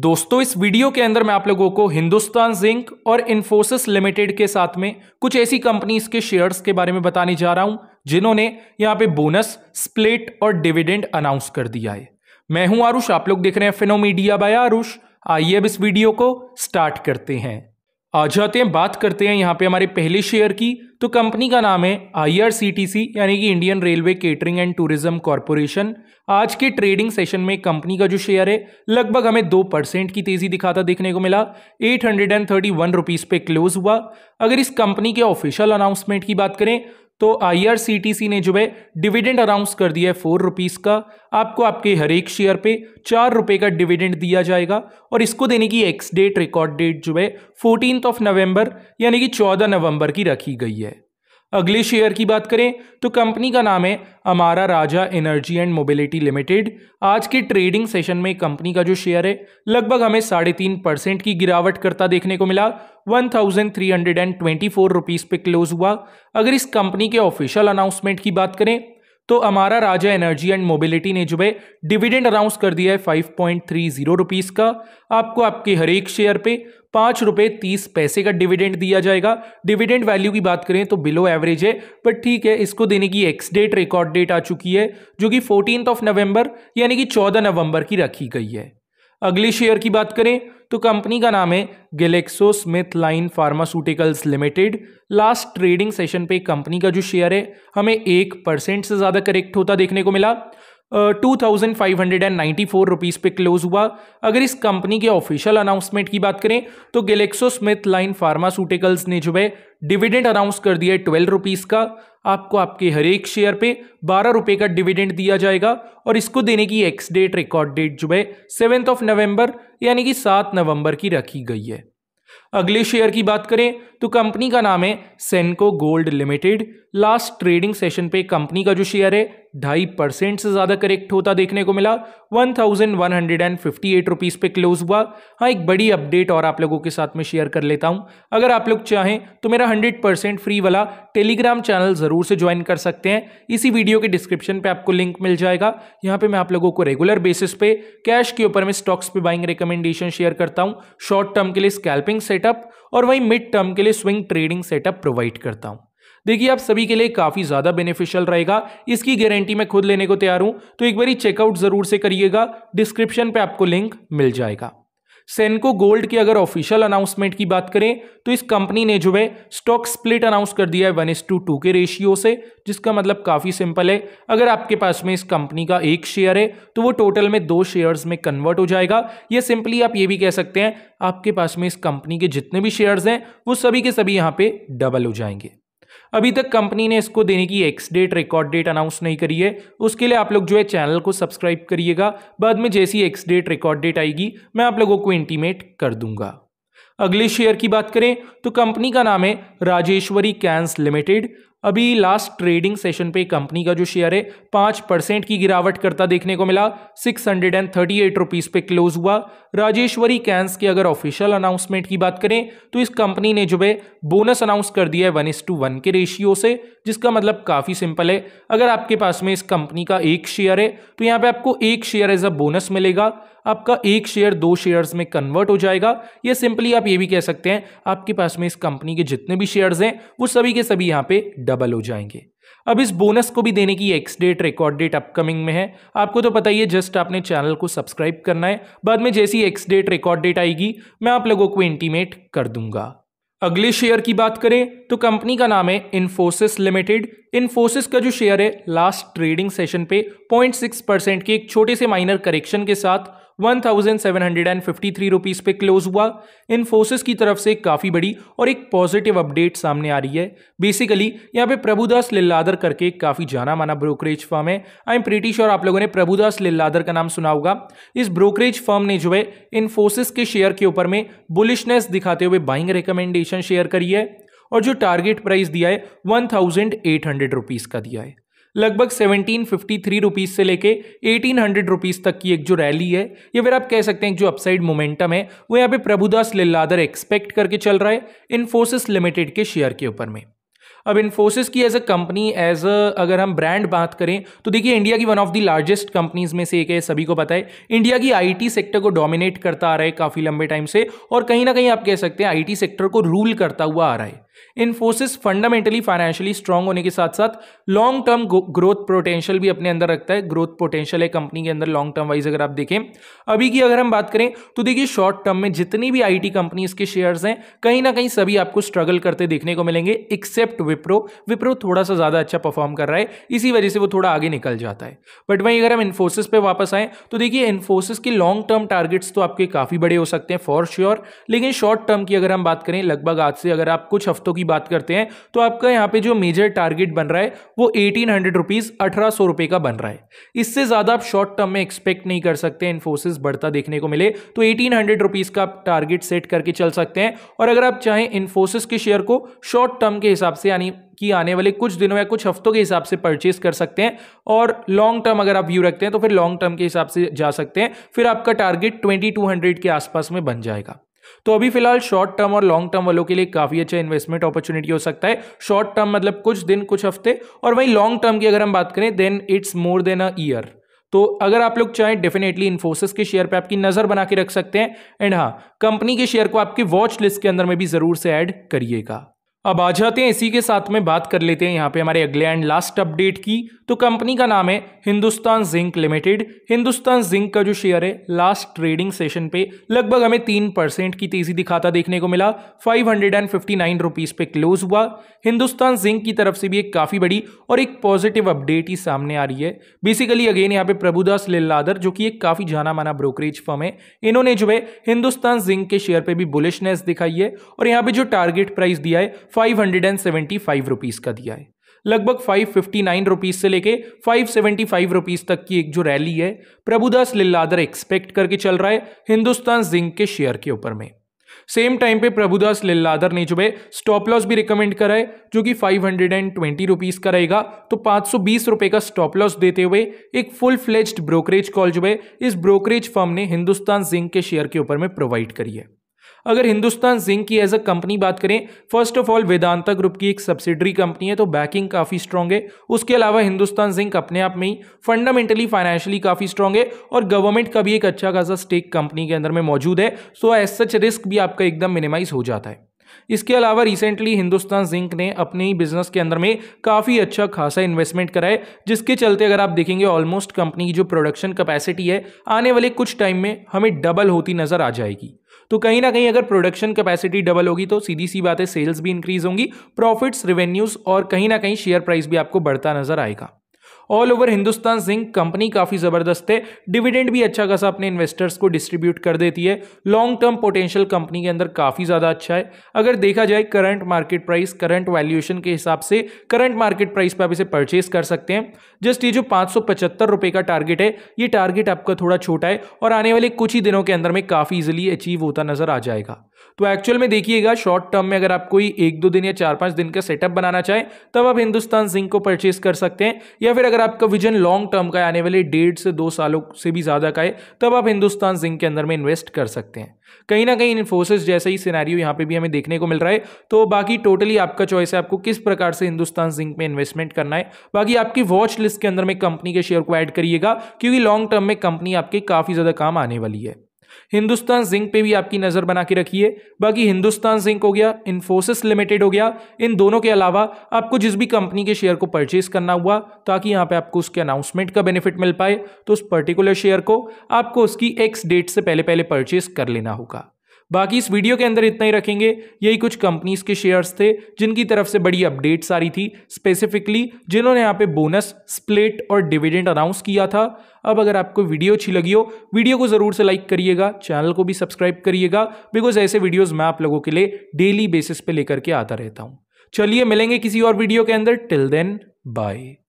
दोस्तों इस वीडियो के अंदर मैं आप लोगों को हिंदुस्तान जिंक और इन्फोसिस लिमिटेड के साथ में कुछ ऐसी कंपनीज के शेयर्स के बारे में बताने जा रहा हूं जिन्होंने यहां पे बोनस स्प्लिट और डिविडेंड अनाउंस कर दिया है मैं हूं आरुष आप लोग देख रहे हैं फिनोमीडिया बाय आरुष आइए अब इस वीडियो को स्टार्ट करते हैं आ जाते हैं बात करते हैं यहाँ पे हमारे पहले शेयर की तो कंपनी का नाम है आईआरसीटीसी यानी कि Indian railway catering and tourism corporation आज के ट्रेडिंग सेशन में कंपनी का जो शेयर है लगभग हमें दो परसेंट की तेजी दिखाता देखने को मिला eight hundred and thirty one rupees पे क्लोज हुआ अगर इस कंपनी के ऑफिशियल अनाउंसमेंट की बात करें तो आईआरसीटीसी ने जो है डिविडेंड अनाउंस कर दिया है फोर रुपीज़ का आपको आपके हर एक शेयर पे चार रुपये का डिविडेंड दिया जाएगा और इसको देने की एक्स डेट रिकॉर्ड डेट जो है फोर्टीन ऑफ नवंबर यानी कि चौदह नवंबर की रखी गई है अगले शेयर की बात करें तो कंपनी का नाम है Amara Raja energy and mobility limited आज के ट्रेडिंग सेशन में कंपनी का जो शेयर है लगभग हमें साढ़े तीन परसेंट की गिरावट करता देखने को मिला one thousand three hundred and twenty four rupees पे क्लोज हुआ अगर इस कंपनी के ऑफिशियल अनाउंसमेंट की बात करें तो हमारा राजा एनर्जी एंड मोबिलिटी ने जो है डिविडेंड अनाउंस कर दिया है five point three zero rupees का आपको आपके हर एक शेयर पे पाँच रुपये तीस पैसे का डिविडेंड दिया जाएगा डिविडेंड वैल्यू की बात करें तो बिलो एवरेज है बट ठीक है इसको देने की एक्स डेट रिकॉर्ड डेट आ चुकी है जो कि फोर्टीन ऑफ नवंबर यानी कि चौदह नवंबर की रखी गई है अगले शेयर की बात करें तो कंपनी का नाम है Glaxo Smith Kline pharmaceuticals limited last trading session पे कंपनी का जो शेयर है हमें एक परसेंट से ज़्यादा करेक्ट होता देखने को मिला two thousand five hundred and ninety four rupees पे क्लोज हुआ अगर इस कंपनी के ऑफिशियल अनाउंसमेंट की बात करें तो गैलेक्सो स्मिथ लाइन फार्मास्यूटिकल्स ने जो है डिविडेंड अनाउंस कर दिया है ट्वेल्व रुपीज़ का आपको आपके हर एक शेयर पे बारह रुपये का डिविडेंड दिया जाएगा और इसको देने की एक्स डेट रिकॉर्ड डेट जो है सेवेंथ ऑफ नवंबर यानी कि सात नवंबर की रखी गई है अगले शेयर की बात करें तो कंपनी का नाम है Senco gold limited last trading session पे कंपनी का जो शेयर है ढाई परसेंट से ज़्यादा करेक्ट होता देखने को मिला one thousand one hundred and fifty eight rupees पे क्लोज हुआ हाँ एक बड़ी अपडेट और आप लोगों के साथ में शेयर कर लेता हूँ अगर आप लोग चाहें तो मेरा हंड्रेड परसेंट फ्री वाला टेलीग्राम चैनल ज़रूर से ज्वाइन कर सकते हैं इसी वीडियो के डिस्क्रिप्शन पर आपको लिंक मिल जाएगा यहाँ पर मैं आप लोगों को रेगुलर बेसिस पे कैश के ऊपर मैं स्टॉक्स पे बाइंग रिकमेंडेशन शेयर करता हूँ शॉर्ट टर्म के लिए स्कैल्पिंग सेट सेटअप और वहीं मिड टर्म के लिए स्विंग ट्रेडिंग सेटअप प्रोवाइड करता हूं देखिए आप सभी के लिए काफ़ी ज़्यादा बेनिफिशियल रहेगा इसकी गारंटी मैं खुद लेने को तैयार हूं तो एक बार चेकआउट ज़रूर से करिएगा डिस्क्रिप्शन पे आपको लिंक मिल जाएगा सेनको गोल्ड की अगर ऑफिशियल अनाउंसमेंट की बात करें तो इस कंपनी ने जो है स्टॉक स्प्लिट अनाउंस कर दिया है वन एस टू टू के रेशियो से जिसका मतलब काफ़ी सिंपल है अगर आपके पास में इस कंपनी का एक शेयर है तो वो टोटल में दो शेयर्स में कन्वर्ट हो जाएगा या सिंपली आप ये भी कह सकते हैं आपके पास में इस कंपनी के जितने भी शेयर्स हैं वो सभी के सभी यहाँ पे डबल हो जाएंगे अभी तक कंपनी ने इसको देने की ex date record date announce नहीं करी है उसके लिए आप लोग जो है चैनल को सब्सक्राइब करिएगा बाद में जैसी एक्स डेट रिकॉर्ड डेट आएगी मैं आप लोगों को इंटीमेट कर दूंगा अगले शेयर की बात करें तो कंपनी का नाम है राजेश्वरी कैंस लिमिटेड अभी लास्ट ट्रेडिंग सेशन पे कंपनी का जो शेयर है पाँच परसेंट की गिरावट करता देखने को मिला six hundred and thirty eight rupees पे क्लोज हुआ राजेश्वरी कैंस की अगर ऑफिशियल अनाउंसमेंट की बात करें तो इस कंपनी ने जो है बोनस अनाउंस कर दिया है वन इस टू वन के रेशियो से जिसका मतलब काफ़ी सिंपल है अगर आपके पास में इस कंपनी का एक शेयर है तो यहाँ पर आपको एक शेयर एज अ बोनस मिलेगा आपका एक शेयर दो शेयर्स में कन्वर्ट हो जाएगा या सिंपली आप ये भी कह सकते हैं आपके पास में इस कंपनी के जितने भी शेयर्स हैं वो सभी के सभी यहाँ पे डबल हो जाएंगे अब इस बोनस को भी देने की ex date record date upcoming में है आपको तो पता ही है जस्ट आपने चैनल को सब्सक्राइब करना है बाद में जैसी एक्स डेट रिकॉर्ड डेट आएगी मैं आप लोगों को इंटीमेट कर दूंगा अगले शेयर की बात करें तो कंपनी का नाम है इन्फोसिस लिमिटेड इन्फोसिस का जो शेयर है लास्ट ट्रेडिंग सेशन पे 0.6 परसेंट के एक छोटे से माइनर करेक्शन के साथ 1,753 रुपीस पे क्लोज हुआ इन्फोसिस की तरफ से काफ़ी बड़ी और एक पॉजिटिव अपडेट सामने आ रही है बेसिकली यहाँ पे प्रभुदास लिल्लादर करके काफ़ी जाना माना ब्रोकरेज फर्म है आई एम प्रीटिश और आप लोगों ने प्रभुदास लिल्लादर का नाम सुना होगा इस ब्रोकरेज फर्म ने जो है इन्फोसिस के शेयर के ऊपर में बुलिशनेस दिखाते हुए बाइंग रिकमेंडेशन शेयर करी है और जो टारगेट प्राइस दिया है one thousand eight hundred rupees का दिया है लगभग सेवनटीन फिफ्टी थ्री रुपीज़ से लेके एटीन हंड्रेड रुपीज़ तक की एक जो रैली है या फिर आप कह सकते हैं जो अपसाइड मोमेंटम है वो यहाँ पे प्रभुदास लिल्लादर एक्सपेक्ट करके चल रहा है इन्फोसिस लिमिटेड के शेयर के ऊपर में अब इन्फोसिस की as a company as a अगर हम ब्रांड बात करें तो देखिए इंडिया की one of the largest companies में से एक है सभी को पता है इंडिया की आईटी सेक्टर को डोमिनेट करता आ रहा है काफ़ी लंबे टाइम से और कहीं ना कहीं आप कह सकते हैं आईटी सेक्टर को रूल करता हुआ आ रहा है इन्फोसिस फंडामेंटली फाइनेंशियली स्ट्रांग होने के साथ साथ लॉन्ग टर्म ग्रोथ पोटेंशियल भी अपने अंदर रखता है ग्रोथ पोटेंशियल है कंपनी के अंदर लॉन्ग टर्म वाइज अगर आप देखें अभी की अगर हम बात करें तो देखिए शॉर्ट टर्म में जितनी भी आई टी कंपनीज के शेयर्स हैं कहीं ना कहीं सभी आपको स्ट्रगल करते देखने को मिलेंगे एक्सेप्ट विप्रो विप्रो थोड़ा सा ज़्यादा अच्छा परफॉर्म कर रहा है इसी वजह से वो थोड़ा आगे निकल जाता है बट वहीं अगर हम इन्फोसिस पे वापस आए तो देखिए इन्फोसिस के लॉन्ग टर्म टारगेट्स तो आपके काफ़ी बड़े हो सकते हैं फॉर श्योर लेकिन शॉर्ट टर्म की अगर हम बात करें लगभग आज से अगर आप कुछ हफ्तों की बात करते हैं तो आपका यहाँ पे जो मेजर टारगेट बन रहा है वो एटीन हंड्रेड रुपीज़ अठारह सौ रुपये का बन रहा है इससे ज़्यादा आप शॉर्ट टर्म में एक्सपेक्ट नहीं कर सकते इन्फोसिस बढ़ता देखने को मिले तो एटीन हंड्रेड रुपीज़ का आप टारगेट सेट करके चल सकते हैं और अगर आप चाहें इन्फोसिस के शेयर को शॉर्ट टर्म के हिसाब से यानी कि आने वाले कुछ दिनों या कुछ हफ्तों के हिसाब से परचेस कर सकते हैं और लॉन्ग टर्म अगर आप व्यू रखते हैं तो फिर लॉन्ग टर्म के हिसाब से जा सकते हैं फिर आपका टारगेट हंड्रेड के आसपास में बन जाएगा तो अभी फिलहाल शॉर्ट टर्म और लॉन्ग टर्म वालों के लिए काफ़ी अच्छा इन्वेस्टमेंट अपॉर्चुनिटी हो सकता है शॉर्ट टर्म मतलब कुछ दिन कुछ हफ्ते और वहीं लॉन्ग टर्म की अगर हम बात करें then it's more than a year तो अगर आप लोग चाहें डेफिनेटली इन्फोसिस के शेयर पे आपकी नज़र बना के रख सकते हैं एंड हाँ कंपनी के शेयर को आपकी वॉच लिस्ट के अंदर में भी ज़रूर से ऐड करिएगा अब आ जाते हैं इसी के साथ में बात कर लेते हैं यहाँ पे हमारे अगले एंड लास्ट अपडेट की तो कंपनी का नाम है Hindustan Zinc Limited Hindustan Zinc का जो शेयर है लास्ट ट्रेडिंग सेशन पे लगभग हमें तीन परसेंट की तेजी दिखाता देखने को मिला five hundred and fifty nine rupees पे क्लोज हुआ हिंदुस्तान जिंक की तरफ से भी एक काफ़ी बड़ी और एक पॉजिटिव अपडेट ही सामने आ रही है बेसिकली अगेन यहाँ पे प्रभुदास लिल्लादर जो कि एक काफ़ी जाना माना ब्रोकरेज फर्म है इन्होंने जो है हिंदुस्तान जिंक के शेयर पर भी बुलिशनेस दिखाई है और यहाँ पर जो टारगेट प्राइस दिया है five hundred and seventy five rupees का दिया है लगभग फाइव फिफ्टी नाइन रुपीज़ से लेके फाइव सेवेंटी फाइव रुपीज़ तक की एक जो रैली है प्रभुदास लिल्लादर एक्सपेक्ट करके चल रहा है हिंदुस्तान जिंक के शेयर के ऊपर में सेम टाइम पे प्रभुदास लिल्लादर ने जो है स्टॉप लॉस भी रिकमेंड करा है जो कि five hundred and twenty rupees का रहेगा तो पांच सौ बीस रुपए का स्टॉप लॉस देते हुए एक फुल फ्लेज्ड ब्रोकरेज कॉल जो है इस ब्रोकरेज फर्म ने हिंदुस्तान जिंक के शेयर के ऊपर में प्रोवाइड करी है अगर हिंदुस्तान जिंक की एज अ कंपनी बात करें first of all Vedanta group की एक सब्सिडरी कंपनी है तो बैकिंग काफ़ी स्ट्रांग है उसके अलावा हिंदुस्तान जिंक अपने आप में ही फंडामेंटली फाइनेंशियली काफ़ी स्ट्रांग है और गवर्नमेंट का भी एक अच्छा खासा स्टेक कंपनी के अंदर में मौजूद है सो एज सच रिस्क भी आपका एकदम मिनिमाइज हो जाता है इसके अलावा रिसेंटली हिंदुस्तान जिंक ने अपने बिजनेस के अंदर में काफ़ी अच्छा खासा इन्वेस्टमेंट कराए जिसके चलते अगर आप देखेंगे ऑलमोस्ट कंपनी की जो प्रोडक्शन कैपेसिटी है आने वाले कुछ टाइम में हमें डबल होती नज़र आ जाएगी तो कहीं ना कहीं अगर प्रोडक्शन कैपेसिटी डबल होगी तो सीधी सी बात है सेल्स भी इंक्रीज होंगी प्रॉफिट्स रेवेन्यूज और कहीं ना कहीं शेयर प्राइस भी आपको बढ़ता नजर आएगा all over Hindustan Zinc company काफ़ी ज़बरदस्त है डिविडेंड भी अच्छा खासा अपने इन्वेस्टर्स को डिस्ट्रीब्यूट कर देती है लॉन्ग टर्म पोटेंशियल कंपनी के अंदर काफ़ी ज़्यादा अच्छा है अगर देखा जाए current market price current valuation के हिसाब से करंट मार्केट प्राइस पर आप इसे परचेस कर सकते हैं जस्ट ये जो पाँच रुपए का टारगेट है ये टारगेट आपका थोड़ा छोटा है और आने वाले कुछ ही दिनों के अंदर में काफ़ी इजिली अचीव होता नज़र आ जाएगा तो एक्चुअल में देखिएगा शॉर्ट टर्म में अगर आप कोई एक दो दिन या चार पांच दिन का सेटअप बनाना चाहें तब आप हिंदुस्तान जिंक को परचेस कर सकते हैं या फिर अगर आपका विजन लॉन्ग टर्म का आने वाले डेढ़ से दो सालों से भी ज़्यादा का है तब आप हिंदुस्तान जिंक के अंदर में इन्वेस्ट कर सकते हैं कहीं ना कहीं इन्फोसिस जैसा ही सिनारियो यहाँ पे भी हमें देखने को मिल रहा है तो बाकी टोटली आपका चॉइस है आपको किस प्रकार से हिंदुस्तान जिंक में इन्वेस्टमेंट करना है बाकी आपकी वॉच लिस्ट के अंदर में कंपनी के शेयर को ऐड करिएगा क्योंकि लॉन्ग टर्म में कंपनी आपके काफ़ी ज़्यादा काम आने वाली है हिंदुस्तान जिंक पे भी आपकी नज़र बना के रखिए बाकी हिंदुस्तान जिंक हो गया इन्फोसिस लिमिटेड हो गया इन दोनों के अलावा आपको जिस भी कंपनी के शेयर को परचेज करना हुआ ताकि यहाँ पे आपको उसके अनाउंसमेंट का बेनिफिट मिल पाए तो उस पर्टिकुलर शेयर को आपको उसकी एक्स डेट से पहले पहले परचेज कर लेना होगा बाकी इस वीडियो के अंदर इतना ही रखेंगे यही कुछ कंपनीज के शेयर्स थे जिनकी तरफ से बड़ी अपडेट्स आ रही थी स्पेसिफिकली जिन्होंने यहाँ पे बोनस स्प्लिट और डिविडेंड अनाउंस किया था अब अगर आपको वीडियो अच्छी लगी हो वीडियो को ज़रूर से लाइक करिएगा चैनल को भी सब्सक्राइब करिएगा बिकॉज ऐसे वीडियोज़ मैं आप लोगों के लिए डेली बेसिस पे लेकर के आता रहता हूँ चलिए मिलेंगे किसी और वीडियो के अंदर टिल देन बाय